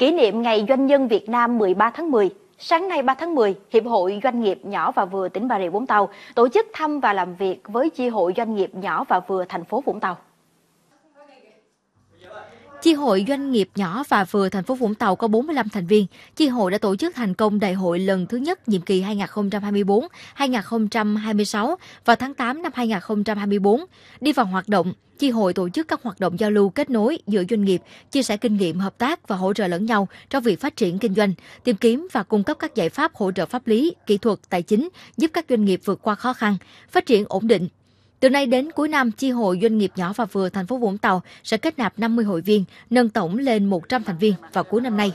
Kỷ niệm Ngày Doanh nhân Việt Nam 13 tháng 10, sáng nay 3 tháng 10, Hiệp hội Doanh nghiệp nhỏ và vừa tỉnh Bà Rịa Vũng Tàu tổ chức thăm và làm việc với Chi hội Doanh nghiệp nhỏ và vừa thành phố Vũng Tàu. Chi hội doanh nghiệp nhỏ và vừa thành phố Vũng Tàu có 45 thành viên. Chi hội đã tổ chức thành công đại hội lần thứ nhất nhiệm kỳ 2024-2026 vào tháng 8 năm 2024. Đi vào hoạt động, Chi hội tổ chức các hoạt động giao lưu kết nối giữa doanh nghiệp, chia sẻ kinh nghiệm hợp tác và hỗ trợ lẫn nhau trong việc phát triển kinh doanh, tìm kiếm và cung cấp các giải pháp hỗ trợ pháp lý, kỹ thuật, tài chính giúp các doanh nghiệp vượt qua khó khăn, phát triển ổn định, từ nay đến cuối năm, chi hội doanh nghiệp nhỏ và vừa thành phố Vũng Tàu sẽ kết nạp 50 hội viên, nâng tổng lên 100 thành viên vào cuối năm nay.